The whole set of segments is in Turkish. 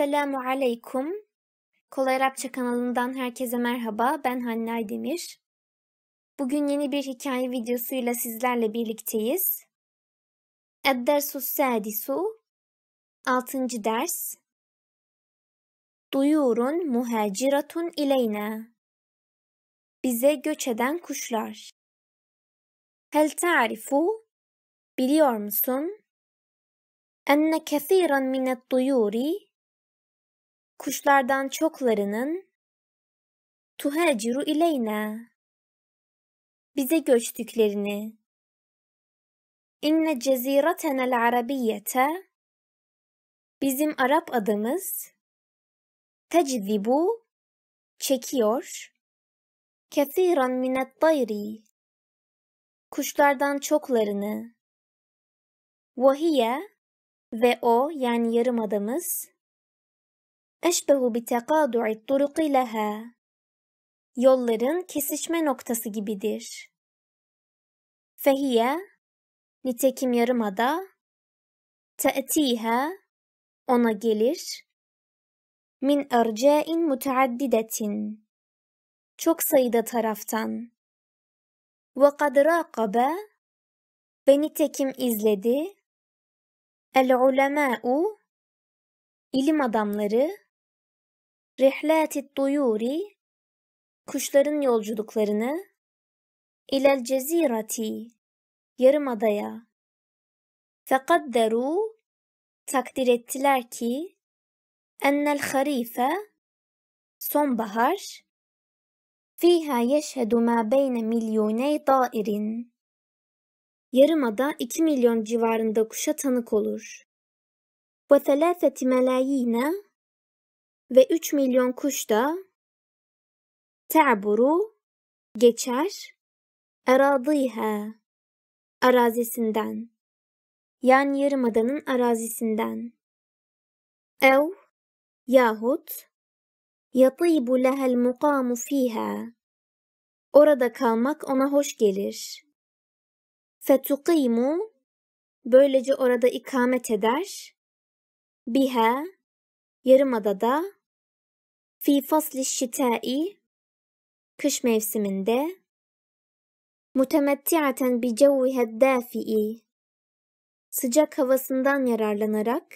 Esselamu Aleykum. Kolay Arapça kanalından herkese merhaba. Ben Hanna Aydemir. Bugün yeni bir hikaye videosuyla sizlerle birlikteyiz. Eddersus Sadisu 6. ders Duyurun muhaciratun ileyna Bize göç eden kuşlar Hel ta'rifu Biliyor musun? أن كثيرا من الطيور kuşlardan çoklarının tuhaciru ileyne bize göçtüklerini inne ceziretenel arabiyete bizim Arap adamız teczibu çekiyor kethiran minet dayri kuşlardan çoklarını vahiye ve o yani yarım adımız eşbehu bi tekâdu'i turuki Yolların kesişme noktası gibidir. Fehiye, nitekim yarımada, te'tiha, ona gelir, min erca'in muteaddidetin, çok sayıda taraftan. Ve kad raqabe, ve nitekim izledi, el ulema'u, ilim adamları, Rihlati duyuri kuşların yolculuklarını ilel cezirati yarım adaya fekadderu takdir ettiler ki ennel harife sonbahar fiha yeşhedu ma beyne milyoney dairin yarımada 2 milyon civarında kuşa tanık olur. وَثَلَاثَةِ مَلَايِينَ ve 3 milyon kuş da te'buru geçer eradîhe arazisinden yani yarımadanın arazisinden ev yahut yatibu lehel mukamu fiha orada kalmak ona hoş gelir fetukimu böylece orada ikamet eder biha yarımadada fi fasli şitai kış mevsiminde mutemettiaten bi cevvihe dafi'i sıcak havasından yararlanarak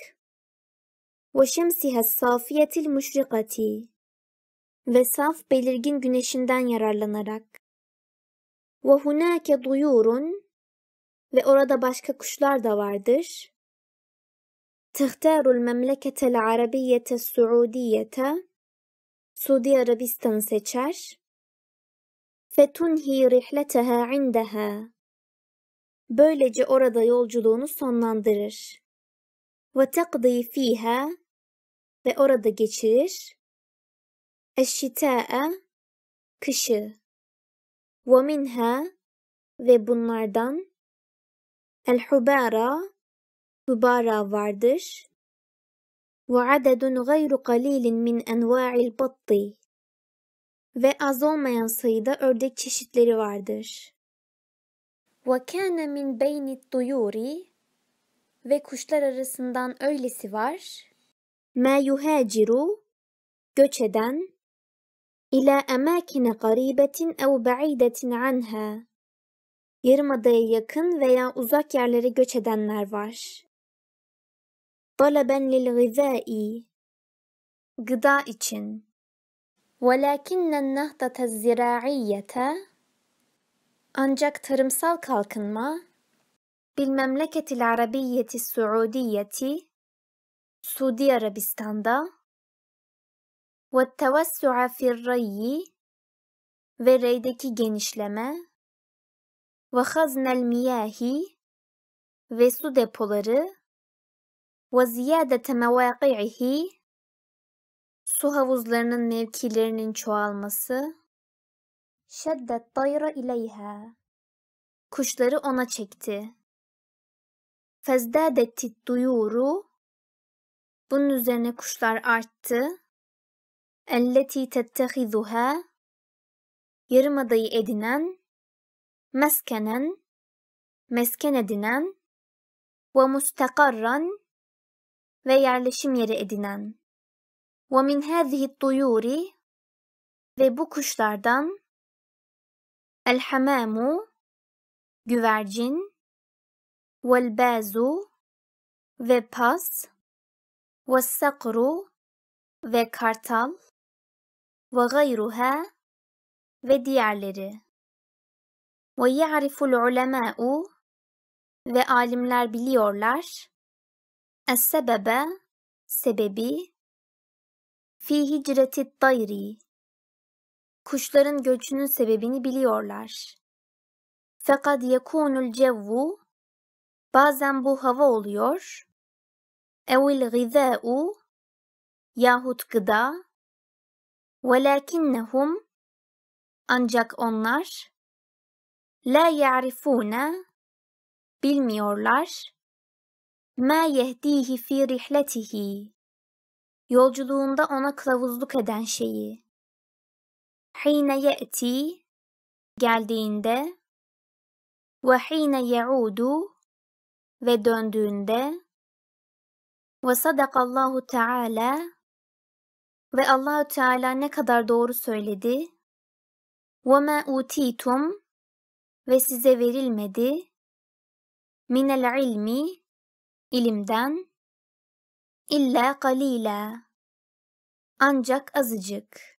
ve şemsihe safiyetil müşrikati ve saf belirgin güneşinden yararlanarak ve hunake duyurun ve orada başka kuşlar da vardır. تختار المملكة العربية السعودية Suudi Arabistan'ı seçer. فَتُنْهِي رِحْلَتَهَا عِنْدَهَا Böylece orada yolculuğunu sonlandırır. ve وَتَقْضِي ف۪يهَا Ve orada geçirir. اَشْشِتَاءَ Kışı. وَمِنْهَا Ve bunlardan El-Hubara Hubara vardır. وَعَدَدٌ غَيْرُ قَلِيلٍ مِنْ اَنْوَاعِ الْبَطِّ Ve az olmayan sayıda ördek çeşitleri vardır. وَكَانَ مِنْ بَيْنِ الطُّيُورِ Ve kuşlar arasından öylesi var. مَا يُهَاجِرُ Göç eden ila emakine garibetin ev ba'idetin anha. Yarımadaya yakın veya uzak yerlere göç edenler var. طلبا للغذاء gıda için ولكن النهضة الزراعية ancak tarımsal kalkınma بالمملكة العربية السعودية Suudi Arabistan'da وَالتَّوَسُّعَ فِي الرَّيِّ ve reydeki genişleme وَخَزْنَ الْمِيَاهِ ve su depoları وَزِيَادَةَ مَوَاقِعِهِ Su havuzlarının mevkilerinin çoğalması şeddet tayra ileyha. Kuşları ona çekti. Fezdadetti duyuru. Bunun üzerine kuşlar arttı. Elleti tettehizuha. Yarımadayı edinen. Meskenen. Mesken edinen. Ve mustakarran ve yerleşim yeri edinen. وَمِنْ هَذِهِ الطُّيُورِ Ve bu kuşlardan الْحَمَامُ Güvercin وَالْبَازُ Ve pas وَالسَّقْرُ Ve kartal وَغَيْرُهَا Ve diğerleri وَيَعْرِفُ الْعُلَمَاءُ Ve alimler biliyorlar Sebebe sebebi, fi hicreti dayri, kuşların göçünün sebebini biliyorlar. Fakat yekunul cevvu, bazen bu hava oluyor, evil gıdâ'u, yahut gıda, velakinnehum, ancak onlar, la ya'rifune, bilmiyorlar, مَا يَهْد۪يهِ ف۪ي رِحْلَتِهِ Yolculuğunda ona kılavuzluk eden şeyi. حِينَ يَأْتِي Geldiğinde ve hine yaudu ve döndüğünde ve sadakallahu teala ve Allah Teala ne kadar doğru söyledi ve ma ve size verilmedi minel ilmi ilimden illa qalila ancak azıcık